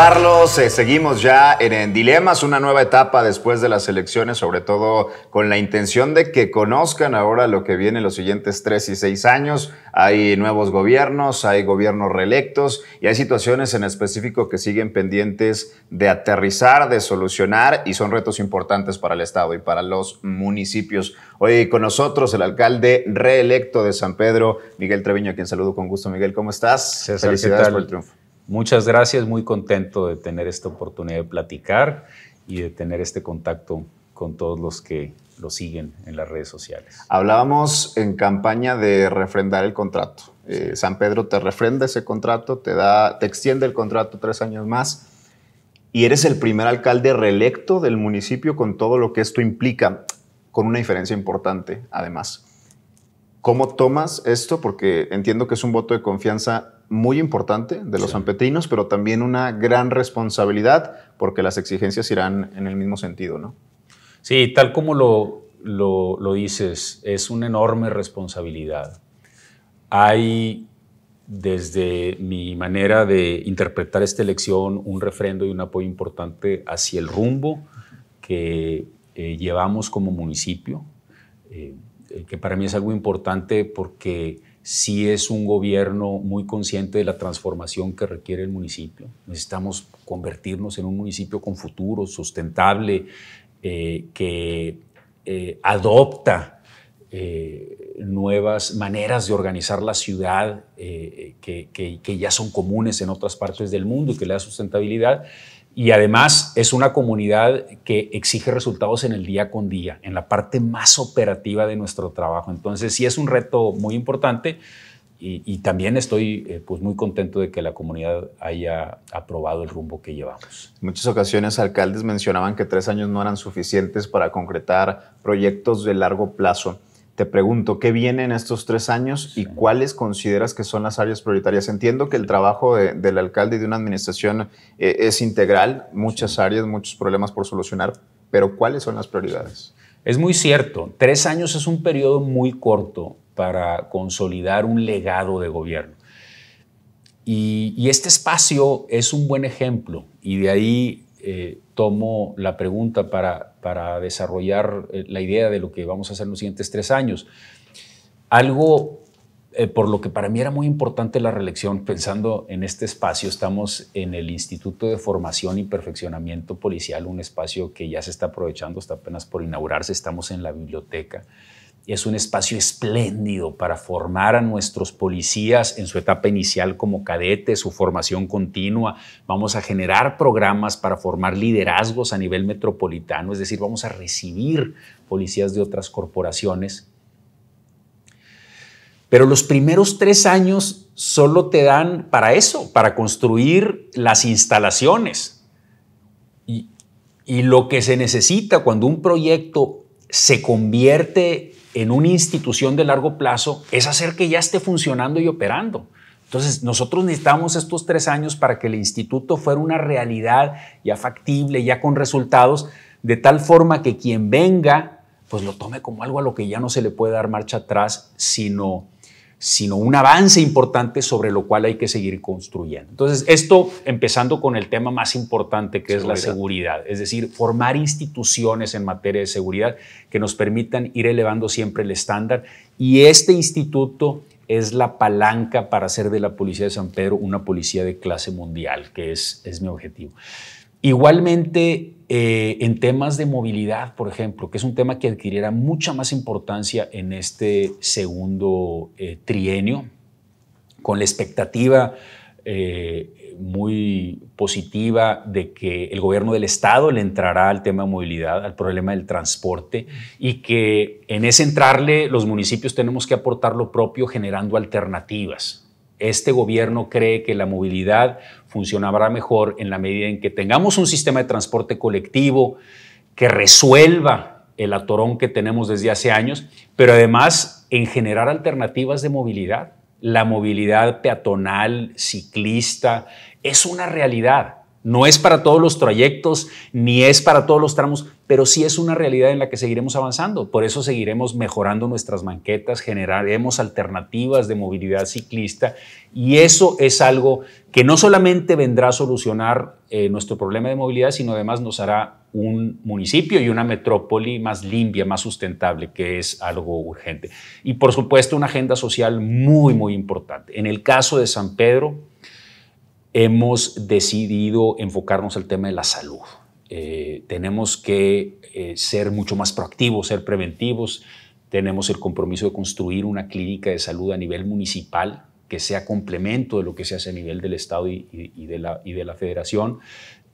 Carlos, seguimos ya en, Dilemas, una nueva etapa después de las elecciones, sobre todo con la intención de que conozcan ahora lo que viene en los siguientes tres y seis años. Hay nuevos gobiernos, hay gobiernos reelectos y hay situaciones en específico que siguen pendientes de aterrizar, de solucionar y son retos importantes para el Estado y para los municipios. Hoy con nosotros el alcalde reelecto de San Pedro, Miguel Treviño, a quien saludo con gusto. Miguel, ¿cómo estás? Felicidades por el triunfo. Muchas gracias, muy contento de tener esta oportunidad de platicar y de tener este contacto con todos los que lo siguen en las redes sociales. Hablábamos en campaña de refrendar el contrato. Eh, San Pedro te refrenda ese contrato, te, da, te extiende el contrato tres años más y eres el primer alcalde reelecto del municipio con todo lo que esto implica, con una diferencia importante además. ¿Cómo tomas esto? Porque entiendo que es un voto de confianza muy importante de los ampetinos, pero también una gran responsabilidad porque las exigencias irán en el mismo sentido, ¿no? Sí, tal como lo, lo, lo dices, es una enorme responsabilidad. Hay, desde mi manera de interpretar esta elección, un refrendo y un apoyo importante hacia el rumbo que eh, llevamos como municipio, eh, eh, que para mí es algo importante porque si es un gobierno muy consciente de la transformación que requiere el municipio. Necesitamos convertirnos en un municipio con futuro, sustentable, eh, que eh, adopta eh, nuevas maneras de organizar la ciudad que ya son comunes en otras partes del mundo y que le da sustentabilidad y además es una comunidad que exige resultados en el día con día, en la parte más operativa de nuestro trabajo. Entonces sí es un reto muy importante y, también estoy eh, pues muy contento de que la comunidad haya aprobado el rumbo que llevamos. En muchas ocasiones alcaldes mencionaban que tres años no eran suficientes para concretar proyectos de largo plazo. Te pregunto, ¿qué viene en estos tres años y cuáles consideras que son las áreas prioritarias? Entiendo que el trabajo del alcalde y de una administración eh, es integral, muchas áreas, muchos problemas por solucionar, pero ¿cuáles son las prioridades? Es muy cierto, tres años es un periodo muy corto para consolidar un legado de gobierno. Y, este espacio es un buen ejemplo y de ahí eh, tomo la pregunta para para desarrollar eh, la idea de lo que vamos a hacer en los siguientes tres años. Algo eh, por lo que para mí era muy importante la reelección, pensando en este espacio, estamos en el Instituto de Formación y Perfeccionamiento Policial, un espacio que ya se está aprovechando, está apenas por inaugurarse, estamos en la biblioteca es un espacio espléndido para formar a nuestros policías en su etapa inicial como cadete, su formación continua. Vamos a generar programas para formar liderazgos a nivel metropolitano, es decir, vamos a recibir policías de otras corporaciones. Pero los primeros tres años solo te dan para eso, para construir las instalaciones. Y, y lo que se necesita cuando un proyecto se convierte en una institución de largo plazo es hacer que ya esté funcionando y operando. Entonces, nosotros necesitamos estos tres años para que el instituto fuera una realidad ya factible, ya con resultados, de tal forma que quien venga, pues lo tome como algo a lo que ya no se le puede dar marcha atrás, sino sino un avance importante sobre lo cual hay que seguir construyendo. Entonces, esto empezando con el tema más importante que es la seguridad, es decir, formar instituciones en materia de seguridad que nos permitan ir elevando siempre el estándar y este instituto es la palanca para hacer de la Policía de San Pedro una policía de clase mundial, que es mi objetivo. Igualmente, eh, en temas de movilidad, por ejemplo, que es un tema que adquiriera mucha más importancia en este segundo eh, trienio, con la expectativa eh, muy positiva de que el gobierno del Estado le entrará al tema de movilidad, al problema del transporte, y que en ese entrarle los municipios tenemos que aportar lo propio generando alternativas. Este gobierno cree que la movilidad funcionará mejor en la medida en que tengamos un sistema de transporte colectivo que resuelva el atorón que tenemos desde hace años, pero además en generar alternativas de movilidad. La movilidad peatonal, ciclista, es una realidad no es para todos los trayectos, ni es para todos los tramos, pero sí es una realidad en la que seguiremos avanzando. Por eso seguiremos mejorando nuestras manquetas, generaremos alternativas de movilidad ciclista y eso es algo que no solamente vendrá a solucionar eh, nuestro problema de movilidad, sino además nos hará un municipio y una metrópoli más limpia, más sustentable, que es algo urgente. Y por supuesto una agenda social muy, muy importante. En el caso de San Pedro, hemos decidido enfocarnos al tema de la salud. Eh, tenemos que eh, ser mucho más proactivos, ser preventivos. Tenemos el compromiso de construir una clínica de salud a nivel municipal que sea complemento de lo que se hace a nivel del Estado y de la Federación.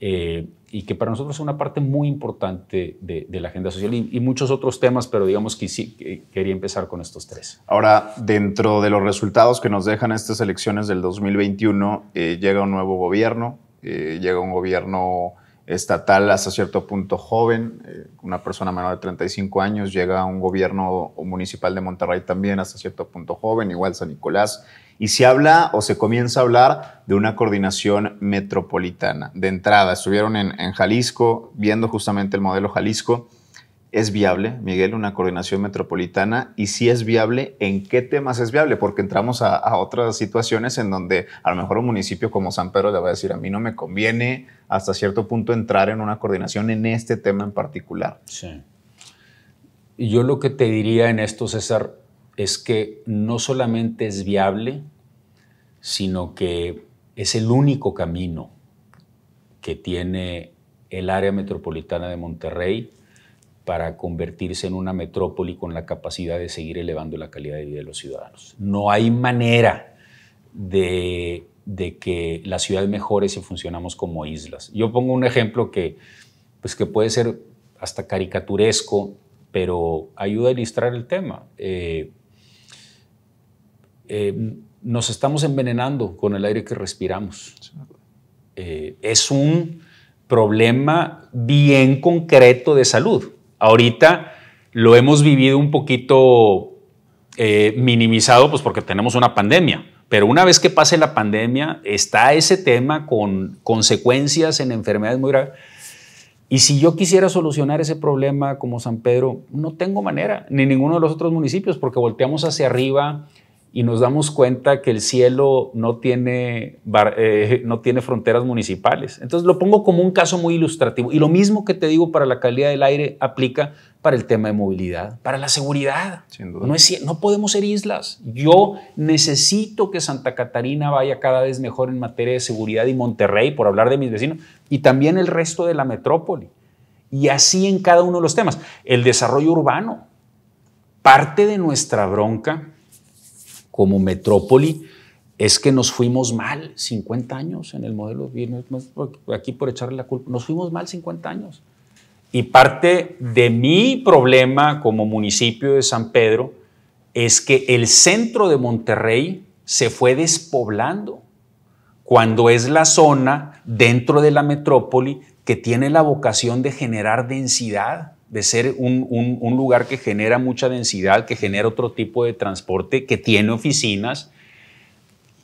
Eh, y que para nosotros es una parte muy importante de, la agenda social y, muchos otros temas, pero digamos que sí quería empezar con estos tres. Ahora, dentro de los resultados que nos dejan estas elecciones del 2021, eh, llega un nuevo gobierno, eh, llega un gobierno estatal hasta cierto punto joven, una persona menor de 35 años, llega un gobierno municipal de Monterrey también hasta cierto punto joven, igual San Nicolás, y se habla o se comienza a hablar de una coordinación metropolitana. De entrada, estuvieron en, Jalisco viendo justamente el modelo Jalisco. ¿Es viable, Miguel, una coordinación metropolitana? Y si es viable, ¿en qué temas es viable? Porque entramos a, a, otras situaciones en donde a lo mejor un municipio como San Pedro le va a decir, a mí no me conviene hasta cierto punto entrar en una coordinación en este tema en particular. Sí. Y yo lo que te diría en esto, César, es que no solamente es viable, sino que es el único camino que tiene el área metropolitana de Monterrey para convertirse en una metrópoli con la capacidad de seguir elevando la calidad de vida de los ciudadanos. No hay manera de, que la ciudad mejore si funcionamos como islas. Yo pongo un ejemplo que, pues que puede ser hasta caricaturesco, pero ayuda a ilustrar el tema. Eh, eh, nos estamos envenenando con el aire que respiramos. Eh, es un problema bien concreto de salud. Ahorita lo hemos vivido un poquito eh, minimizado, pues porque tenemos una pandemia. Pero una vez que pase la pandemia, está ese tema con consecuencias en enfermedades muy graves. Y si yo quisiera solucionar ese problema como San Pedro, no tengo manera, ni ninguno de los otros municipios, porque volteamos hacia arriba, y nos damos cuenta que el cielo no tiene, eh, no tiene fronteras municipales. Entonces lo pongo como un caso muy ilustrativo. Y lo mismo que te digo para la calidad del aire aplica para el tema de movilidad, para la seguridad. Sin duda. No, es, no podemos ser islas. Yo necesito que Santa Catarina vaya cada vez mejor en materia de seguridad y Monterrey, por hablar de mis vecinos, y también el resto de la metrópoli. Y así en cada uno de los temas. El desarrollo urbano. Parte de nuestra bronca como metrópoli es que nos fuimos mal 50 años en el modelo, aquí por echarle la culpa, nos fuimos mal 50 años. Y parte de mi problema como municipio de San Pedro es que el centro de Monterrey se fue despoblando cuando es la zona dentro de la metrópoli que tiene la vocación de generar densidad de ser un, lugar que genera mucha densidad, que genera otro tipo de transporte, que tiene oficinas.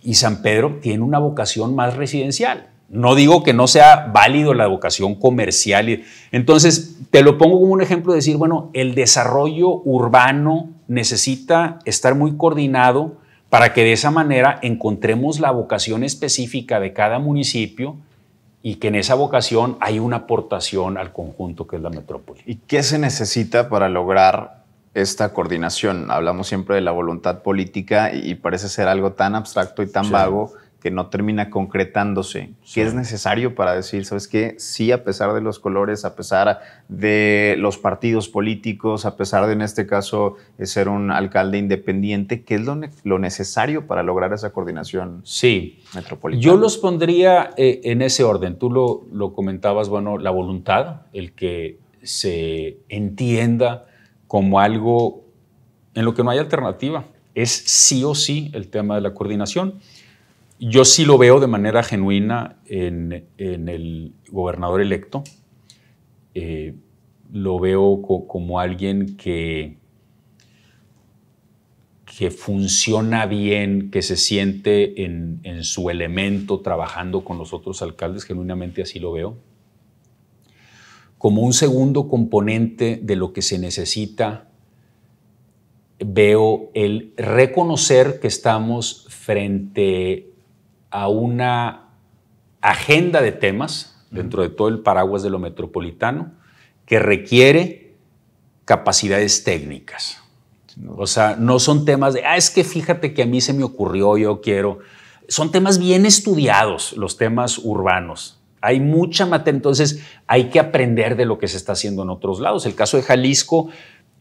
Y San Pedro tiene una vocación más residencial. No digo que no sea válido la vocación comercial. Entonces, te lo pongo como un ejemplo de decir, bueno, el desarrollo urbano necesita estar muy coordinado para que de esa manera encontremos la vocación específica de cada municipio y que en esa vocación hay una aportación al conjunto que es la metrópoli. ¿Y qué se necesita para lograr esta coordinación? Hablamos siempre de la voluntad política y parece ser algo tan abstracto y tan vago que no termina concretándose, ¿Qué es necesario para decir, ¿sabes qué? Sí, a pesar de los colores, a pesar de los partidos políticos, a pesar de en este caso eh, ser un alcalde independiente, ¿qué es lo, lo necesario para lograr esa coordinación sí. metropolitana? Yo los pondría eh, en ese orden. Tú lo, lo comentabas, bueno, la voluntad, el que se entienda como algo en lo que no hay alternativa. Es sí o sí el tema de la coordinación. Yo sí lo veo de manera genuina en, el gobernador electo. Eh, lo veo como alguien que, que funciona bien, que se siente en, en, su elemento trabajando con los otros alcaldes, genuinamente así lo veo. Como un segundo componente de lo que se necesita, veo el reconocer que estamos frente a a una agenda de temas dentro de todo el paraguas de lo metropolitano que requiere capacidades técnicas. O sea, no son temas de, ah, es que fíjate que a mí se me ocurrió, yo quiero. Son temas bien estudiados, los temas urbanos. Hay mucha materia, entonces hay que aprender de lo que se está haciendo en otros lados. El caso de Jalisco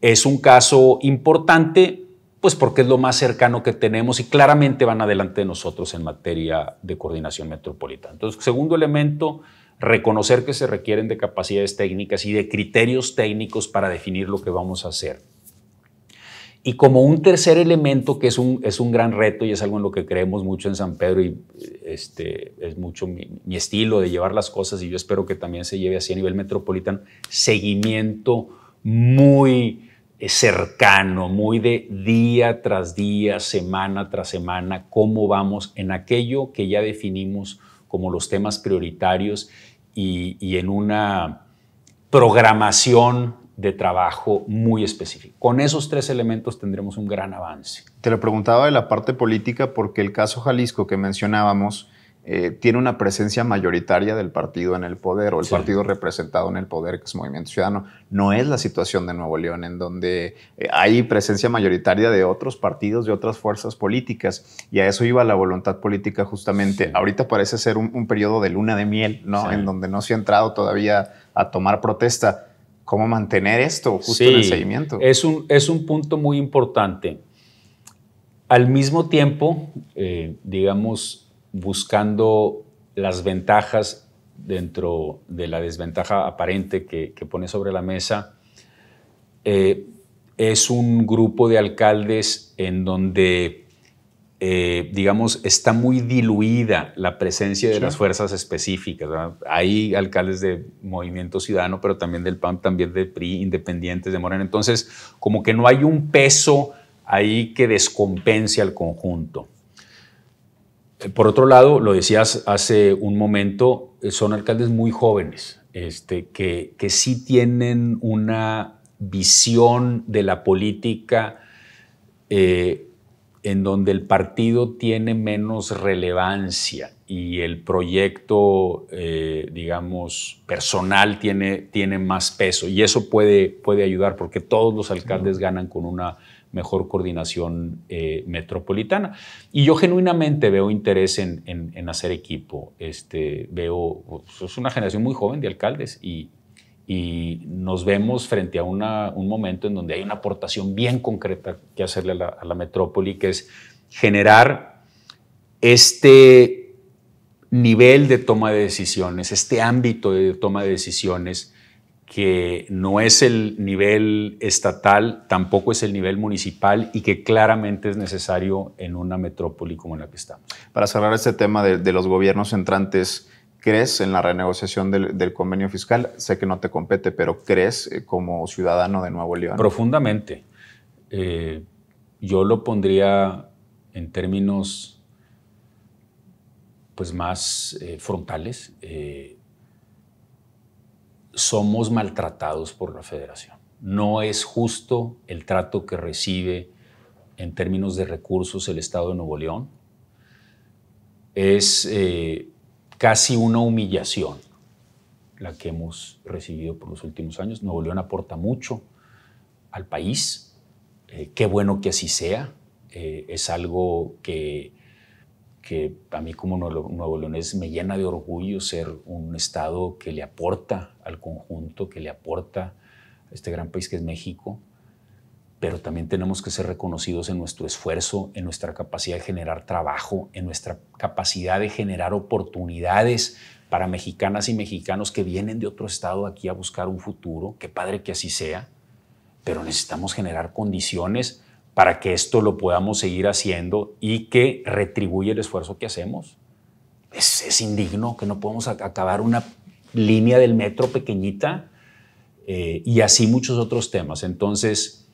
es un caso importante pues porque es lo más cercano que tenemos y claramente van adelante de nosotros en materia de coordinación metropolitana. Entonces, segundo elemento, reconocer que se requieren de capacidades técnicas y de criterios técnicos para definir lo que vamos a hacer. Y como un tercer elemento que es un, es un gran reto y es algo en lo que creemos mucho en San Pedro y este, es mucho mi, mi estilo de llevar las cosas y yo espero que también se lleve así a nivel metropolitano, seguimiento muy cercano, muy de día tras día, semana tras semana, cómo vamos en aquello que ya definimos como los temas prioritarios y, en una programación de trabajo muy específica. Con esos tres elementos tendremos un gran avance. Te lo preguntaba de la parte política porque el caso Jalisco que mencionábamos, eh, tiene una presencia mayoritaria del partido en el poder o el partido representado en el poder, que es Movimiento Ciudadano. No es la situación de Nuevo León, en donde eh, hay presencia mayoritaria de otros partidos, de otras fuerzas políticas, y a eso iba la voluntad política justamente. Ahorita parece ser un, periodo de luna de miel, ¿no? En donde no se ha entrado todavía a tomar protesta. ¿Cómo mantener esto justo en el seguimiento? Es un, es un punto muy importante. Al mismo tiempo, eh, digamos, buscando las ventajas dentro de la desventaja aparente que, pone sobre la mesa, eh, es un grupo de alcaldes en donde, eh, digamos, está muy diluida la presencia de las fuerzas específicas. Hay alcaldes de Movimiento Ciudadano, pero también del PAN, también de PRI, independientes, de Morena. Entonces, como que no hay un peso ahí que descompense al conjunto. Por otro lado, lo decías hace un momento, eh, son alcaldes muy jóvenes, este, que, que sí tienen una visión de la política eh, en donde el partido tiene menos relevancia y el proyecto, eh, digamos, personal tiene, tiene, más peso. Y eso puede, puede ayudar porque todos los alcaldes ganan con una mejor coordinación eh, metropolitana. Y yo genuinamente veo interés en, hacer equipo. Este, veo, pues, es una generación muy joven de alcaldes y, nos vemos frente a un momento en donde hay una aportación bien concreta que hacerle a la metrópoli, que es generar este nivel de toma de decisiones, este ámbito de toma de decisiones que no es el nivel estatal, tampoco es el nivel municipal y que claramente es necesario en una metrópoli como la que estamos. Para cerrar este tema de, los gobiernos entrantes, ¿crees en la renegociación del, convenio fiscal? Sé que no te compete, pero ¿crees eh, como ciudadano de Nuevo León? Profundamente. Eh, yo lo pondría en términos pues, más eh, frontales somos maltratados por la federación. No es justo el trato que recibe en términos de recursos el Estado de Nuevo León. Es eh, casi una humillación la que hemos recibido por los últimos años. Nuevo León aporta mucho al país. Eh, qué bueno que así sea. Eh, es algo que que a mí como Nuevo Leonés me llena de orgullo ser un estado que le aporta al conjunto, que le aporta a este gran país que es México, pero también tenemos que ser reconocidos en nuestro esfuerzo, en nuestra capacidad de generar trabajo, en nuestra capacidad de generar oportunidades para mexicanas y mexicanos que vienen de otro estado aquí a buscar un futuro. Qué padre que así sea, pero necesitamos generar condiciones para que esto lo podamos seguir haciendo y que retribuya el esfuerzo que hacemos. Es, indigno que no podamos acabar una línea del metro pequeñita eh, y así muchos otros temas. Entonces,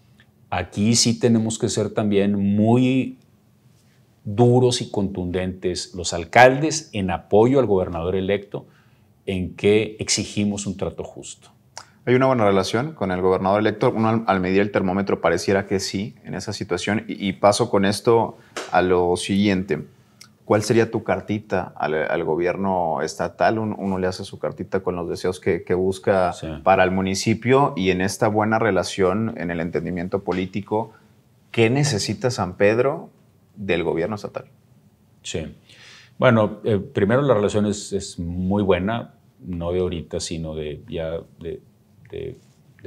aquí sí tenemos que ser también muy duros y contundentes los alcaldes en apoyo al gobernador electo en que exigimos un trato justo. Hay una buena relación con el gobernador electo. Uno al, medir el termómetro pareciera que sí en esa situación. Y, paso con esto a lo siguiente. ¿Cuál sería tu cartita al, gobierno estatal? Uno, le hace su cartita con los deseos que, busca para el municipio y en esta buena relación, en el entendimiento político, ¿qué necesita San Pedro del gobierno estatal? Sí. Bueno, eh, primero la relación es, es muy buena no de ahorita, sino de ya de de,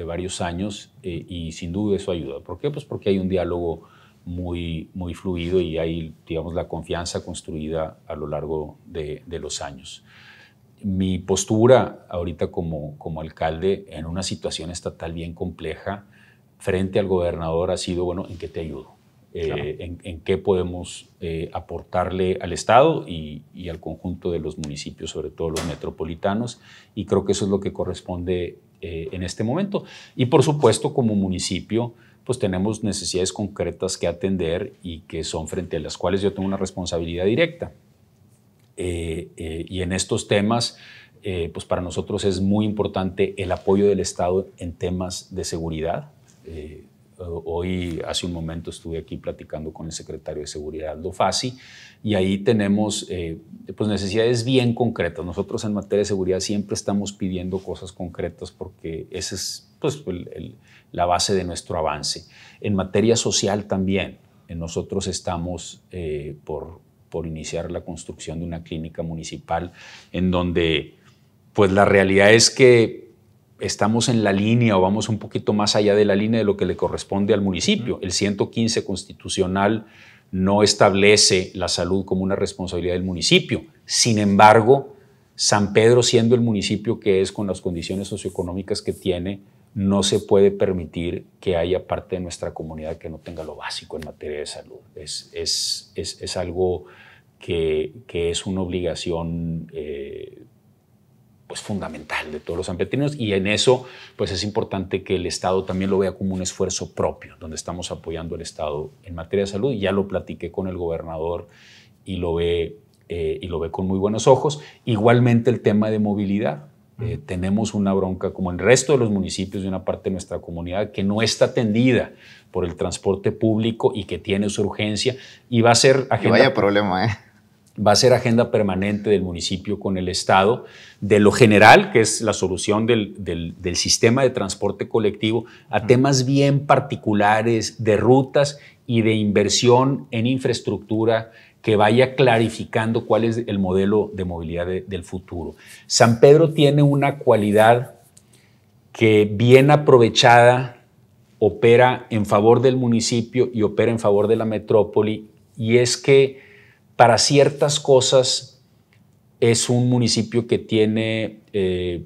varios años eh, y sin duda eso ayuda. ¿Por qué? Pues porque hay un diálogo muy, muy fluido y hay, digamos, la confianza construida a lo largo de, los años. Mi postura ahorita como, como alcalde en una situación estatal bien compleja frente al gobernador ha sido, bueno, ¿en qué te ayudo? Eh, en, qué podemos eh, aportarle al Estado y, y, al conjunto de los municipios, sobre todo los metropolitanos. Y creo que eso es lo que corresponde eh, en este momento. Y por supuesto, como municipio, pues tenemos necesidades concretas que atender y que son frente a las cuales yo tengo una responsabilidad directa. Eh, eh, y en estos temas, pues para nosotros es muy importante el apoyo del Estado en temas de seguridad hoy, hace un momento, estuve aquí platicando con el secretario de Seguridad, Aldo Fasi y ahí tenemos eh, pues necesidades bien concretas. Nosotros en materia de seguridad siempre estamos pidiendo cosas concretas porque esa es pues, la base de nuestro avance. En materia social también, eh, nosotros estamos eh, por, por iniciar la construcción de una clínica municipal en donde pues la realidad es que estamos en la línea o vamos un poquito más allá de la línea de lo que le corresponde al municipio. El 115 constitucional no establece la salud como una responsabilidad del municipio. Sin embargo, San Pedro, siendo el municipio que es con las condiciones socioeconómicas que tiene, no se puede permitir que haya parte de nuestra comunidad que no tenga lo básico en materia de salud. Es, es, algo que, es una obligación eh, pues, fundamental de todos los sanpetrinos y en eso pues, es importante que el Estado también lo vea como un esfuerzo propio, donde estamos apoyando al Estado en materia de salud. Ya lo platiqué con el gobernador y lo ve, eh, y lo ve con muy buenos ojos. Igualmente el tema de movilidad. Eh, tenemos una bronca como el resto de los municipios de una parte de nuestra comunidad que no está atendida por el transporte público y que tiene su urgencia y va a ser Que no vaya problema, ¿eh? va a ser agenda permanente del municipio con el Estado, de lo general, que es la solución del, sistema de transporte colectivo, a temas bien particulares de rutas y de inversión en infraestructura que vaya clarificando cuál es el modelo de movilidad del futuro. San Pedro tiene una cualidad que bien aprovechada opera en favor del municipio y opera en favor de la metrópoli, y es que para ciertas cosas es un municipio que tiene eh,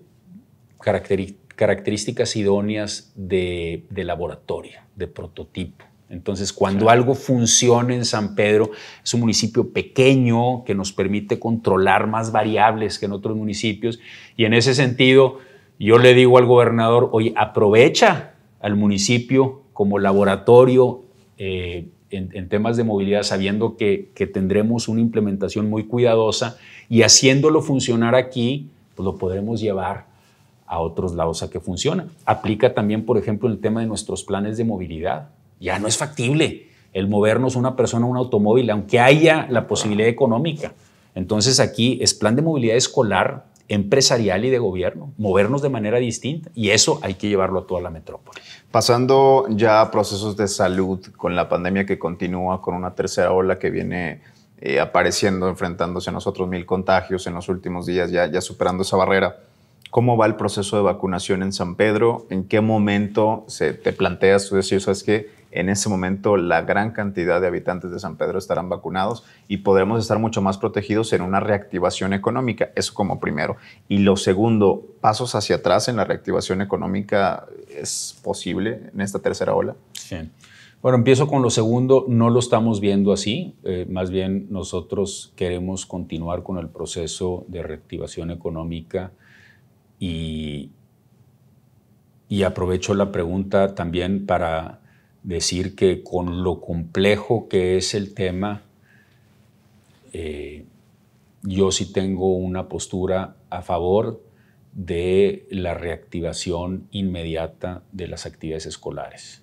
características idóneas de, laboratorio, de prototipo. Entonces, cuando algo funciona en San Pedro, es un municipio pequeño que nos permite controlar más variables que en otros municipios. Y en ese sentido, yo le digo al gobernador, oye, aprovecha al municipio como laboratorio eh, en, temas de movilidad, sabiendo que, tendremos una implementación muy cuidadosa y haciéndolo funcionar aquí, pues lo podremos llevar a otros lados a que funcione. Aplica también, por ejemplo, el tema de nuestros planes de movilidad. Ya no es factible el movernos una persona a un automóvil, aunque haya la posibilidad económica. Entonces aquí es plan de movilidad escolar empresarial y de gobierno, movernos de manera distinta y eso hay que llevarlo a toda la metrópoli. Pasando ya a procesos de salud con la pandemia que continúa, con una tercera ola que viene eh, apareciendo, enfrentándose a nosotros mil contagios en los últimos días, ya, ya superando esa barrera. ¿Cómo va el proceso de vacunación en San Pedro? ¿En qué momento se te planteas tú decir, sabes qué? en ese momento la gran cantidad de habitantes de San Pedro estarán vacunados y podremos estar mucho más protegidos en una reactivación económica. Eso como primero. Y lo segundo, pasos hacia atrás en la reactivación económica es posible en esta tercera ola. Sí. Bueno, empiezo con lo segundo, no lo estamos viendo así, eh, más bien nosotros queremos continuar con el proceso de reactivación económica y aprovecho la pregunta también para decir que con lo complejo que es el tema, eh, yo sí tengo una postura a favor de la reactivación inmediata de las actividades escolares.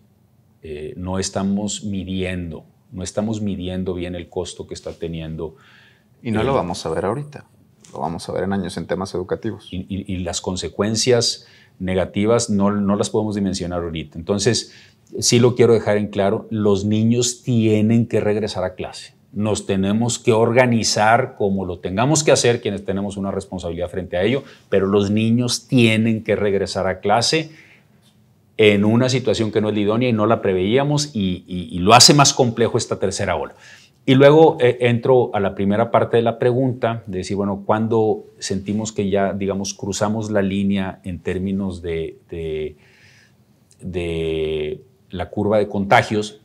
Eh, no estamos midiendo, no estamos midiendo bien el costo que está teniendo. Y no lo vamos a ver ahorita, lo vamos a ver en años en temas educativos. Y, las consecuencias negativas no, no las podemos dimensionar ahorita. Entonces, sí lo quiero dejar en claro, los niños tienen que regresar a clase. Nos tenemos que organizar como lo tengamos que hacer, quienes tenemos una responsabilidad frente a ello, pero los niños tienen que regresar a clase en una situación que no es idónea y no la preveíamos y, lo hace más complejo esta tercera ola. Y luego eh, entro a la primera parte de la pregunta, de decir, bueno, ¿cuándo sentimos que ya, digamos, cruzamos la línea en términos de la curva de contagios.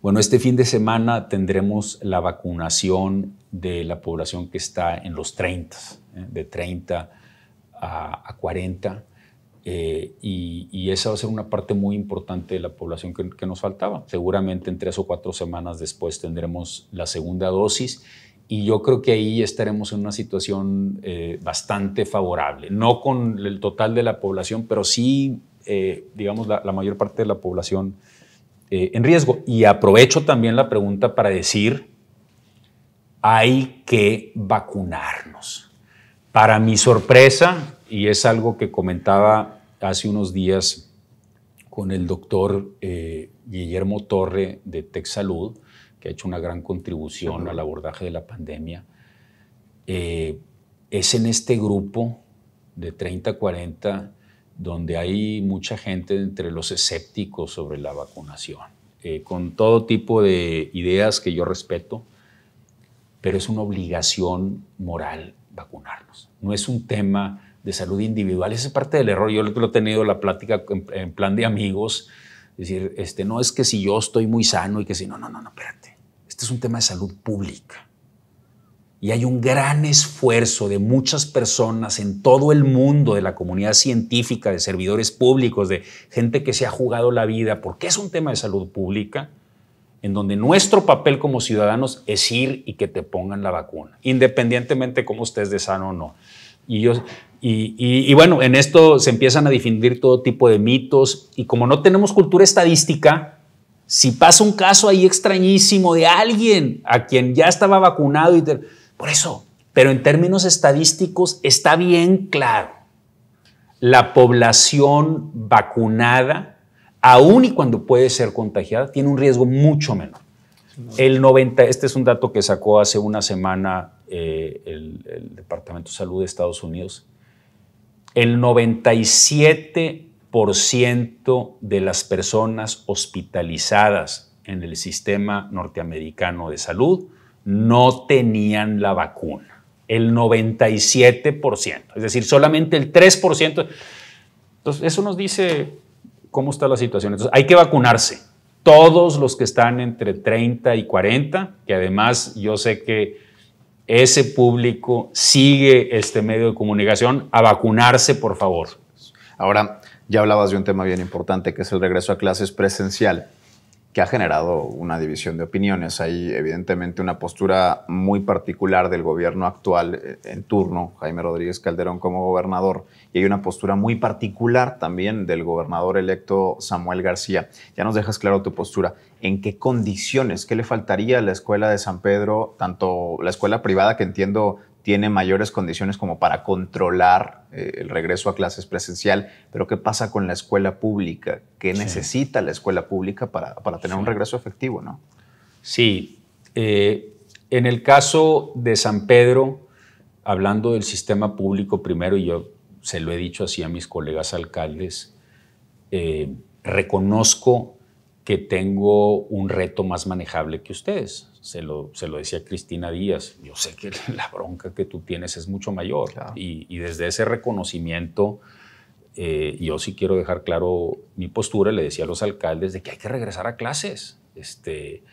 Bueno, este fin de semana tendremos la vacunación de la población que está en los 30, ¿eh? de 30 a, 40. Eh, y, esa va a ser una parte muy importante de la población que, nos faltaba. Seguramente en tres o cuatro semanas después tendremos la segunda dosis y yo creo que ahí estaremos en una situación eh, bastante favorable. No con el total de la población, pero sí eh, digamos, la, mayor parte de la población eh, en riesgo. Y aprovecho también la pregunta para decir, hay que vacunarnos. Para mi sorpresa, y es algo que comentaba hace unos días con el doctor eh, Guillermo Torre de TechSalud, que ha hecho una gran contribución al abordaje de la pandemia, es en este grupo de 30, 40 donde hay mucha gente entre los escépticos sobre la vacunación, eh, con todo tipo de ideas que yo respeto, pero es una obligación moral vacunarnos. No es un tema de salud individual, esa es parte del error. Yo lo he tenido la plática en plan de amigos, decir, este, no es que si yo estoy muy sano y que si no, no, no, no, espérate. Este es un tema de salud pública y hay un gran esfuerzo de muchas personas en todo el mundo, de la comunidad científica, de servidores públicos, de gente que se ha jugado la vida, porque es un tema de salud pública, en donde nuestro papel como ciudadanos es ir y que te pongan la vacuna, independientemente de cómo estés de sano o no. Y, yo, y, bueno, en esto se empiezan a difundir todo tipo de mitos y como no tenemos cultura estadística, si pasa un caso ahí extrañísimo de alguien a quien ya estaba vacunado y... Por eso, pero en términos estadísticos está bien claro, la población vacunada, aun y cuando puede ser contagiada, tiene un riesgo mucho menor. El 90, este es un dato que sacó hace una semana eh, el, el Departamento de Salud de Estados Unidos. El 97% de las personas hospitalizadas en el sistema norteamericano de salud no tenían la vacuna. El 97%, es decir, solamente el 3%. Entonces, eso nos dice cómo está la situación. Entonces, hay que vacunarse. Todos los que están entre 30 y 40, que además yo sé que ese público sigue este medio de comunicación, a vacunarse, por favor. Ahora, ya hablabas de un tema bien importante, que es el regreso a clases presencial que ha generado una división de opiniones. Hay evidentemente una postura muy particular del gobierno actual eh, en turno, Jaime Rodríguez Calderón como gobernador, y hay una postura muy particular también del gobernador electo Samuel García. Ya nos dejas claro tu postura. ¿En qué condiciones? ¿Qué le faltaría a la escuela de San Pedro, tanto la escuela privada que entiendo tiene mayores condiciones como para controlar eh, el regreso a clases presencial, pero ¿qué pasa con la escuela pública? ¿Qué necesita la escuela pública para, tener un regreso efectivo? ¿no? Sí, eh, en el caso de San Pedro, hablando del sistema público primero, y yo se lo he dicho así a mis colegas alcaldes, eh, reconozco que tengo un reto más manejable que ustedes. Se lo, decía Cristina Díaz, yo sé que la bronca que tú tienes es mucho mayor y, desde ese reconocimiento eh, yo sí quiero dejar claro mi postura, le decía a los alcaldes de que hay que regresar a clases. Este,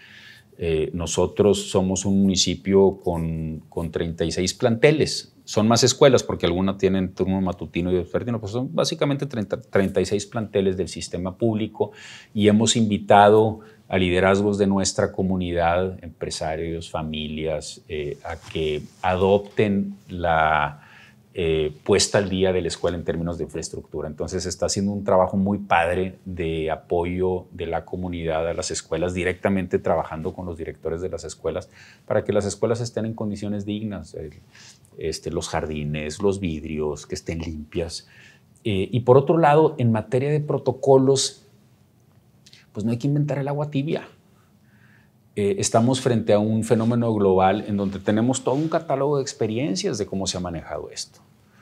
eh, nosotros somos un municipio con, con 36 planteles, son más escuelas porque algunas tienen turno matutino y vespertino, pues son básicamente 36 planteles del sistema público y hemos invitado a liderazgos de nuestra comunidad, empresarios, familias, eh, a que adopten la eh, puesta al día de la escuela en términos de infraestructura. Entonces está haciendo un trabajo muy padre de apoyo de la comunidad a las escuelas, directamente trabajando con los directores de las escuelas para que las escuelas estén en condiciones dignas, eh, este, los jardines, los vidrios, que estén limpias. Eh, y por otro lado, en materia de protocolos, pues no hay que inventar el agua tibia. Eh, estamos frente a un fenómeno global en donde tenemos todo un catálogo de experiencias de cómo se ha manejado esto,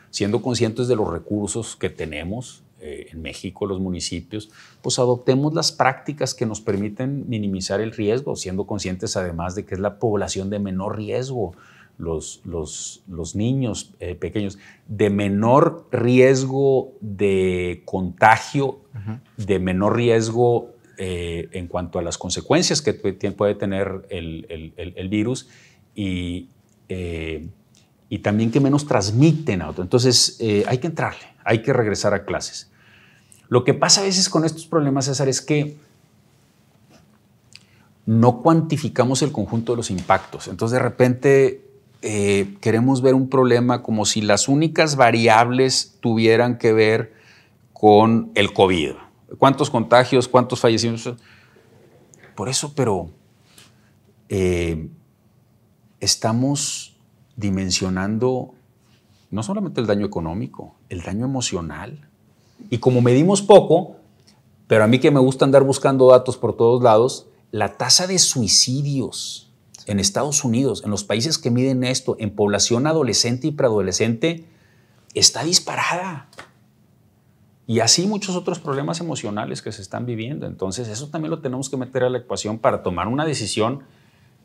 siendo conscientes de los recursos que tenemos eh, en México, los municipios, pues adoptemos las prácticas que nos permiten minimizar el riesgo, siendo conscientes además de que es la población de menor riesgo, los, los, niños eh, pequeños de menor riesgo de contagio, de menor riesgo eh, en cuanto a las consecuencias que puede tener el, virus y, eh, también que menos transmiten a otro. Entonces eh, hay que entrarle, hay que regresar a clases. Lo que pasa a veces con estos problemas, César, es que no cuantificamos el conjunto de los impactos. Entonces de repente queremos ver un problema como si las únicas variables tuvieran que ver con el COVID cuántos contagios, cuántos fallecimientos. Por eso, pero eh, estamos dimensionando no solamente el daño económico, el daño emocional. Y como medimos poco, pero a mí que me gusta andar buscando datos por todos lados, la tasa de suicidios en Estados Unidos, en los países que miden esto, en población adolescente y preadolescente, está disparada. Y así muchos otros problemas emocionales que se están viviendo. Entonces, eso también lo tenemos que meter a la ecuación para tomar una decisión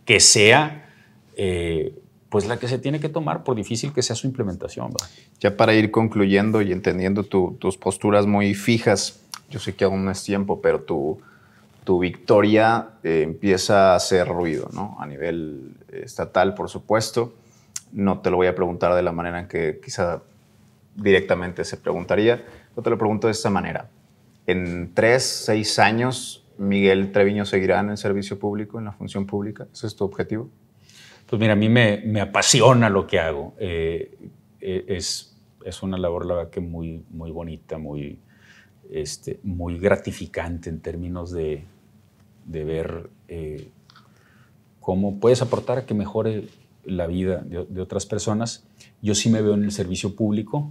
que sea eh, pues la que se tiene que tomar, por difícil que sea su implementación. Ya para ir concluyendo y entendiendo tus posturas muy fijas, yo sé que aún no es tiempo, pero tu, tu victoria eh, empieza a hacer ruido, ¿no? A nivel eh, estatal, por supuesto. No te lo voy a preguntar de la manera en que quizá directamente se preguntaría, yo te lo pregunto de esta manera. ¿En tres, seis años Miguel Treviño seguirá en el servicio público, en la función pública? ¿Ese es tu objetivo? Pues mira, a mí me, apasiona lo que hago. Eh, eh, es, una labor, la verdad, que muy, muy bonita, muy, este, muy gratificante en términos de, ver eh, cómo puedes aportar a que mejore la vida de, otras personas. Yo sí me veo en el servicio público.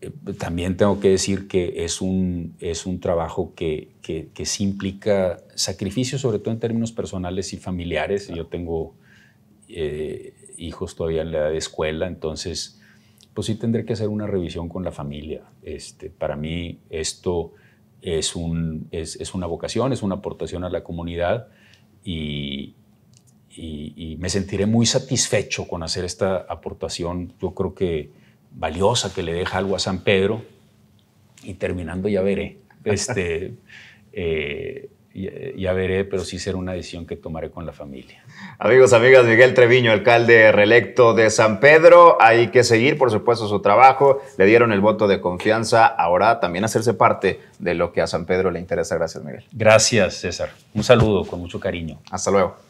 Eh, también tengo que decir que es un, es un trabajo que, que, que sí implica sacrificio, sobre todo en términos personales y familiares. Yo tengo eh, hijos todavía en la edad de escuela, entonces pues sí tendré que hacer una revisión con la familia. Este, para mí esto es, un, es, es una vocación, es una aportación a la comunidad y, y, y me sentiré muy satisfecho con hacer esta aportación. Yo creo que valiosa que le deja algo a San Pedro. Y terminando ya veré. Este, eh, ya, ya, veré, pero sí será una decisión que tomaré con la familia. Amigos, amigas, Miguel Treviño, alcalde reelecto de San Pedro, hay que seguir, por supuesto, su trabajo. Le dieron el voto de confianza, ahora también hacerse parte de lo que a San Pedro le interesa. Gracias, Miguel. Gracias, César. Un saludo con mucho cariño. Hasta luego.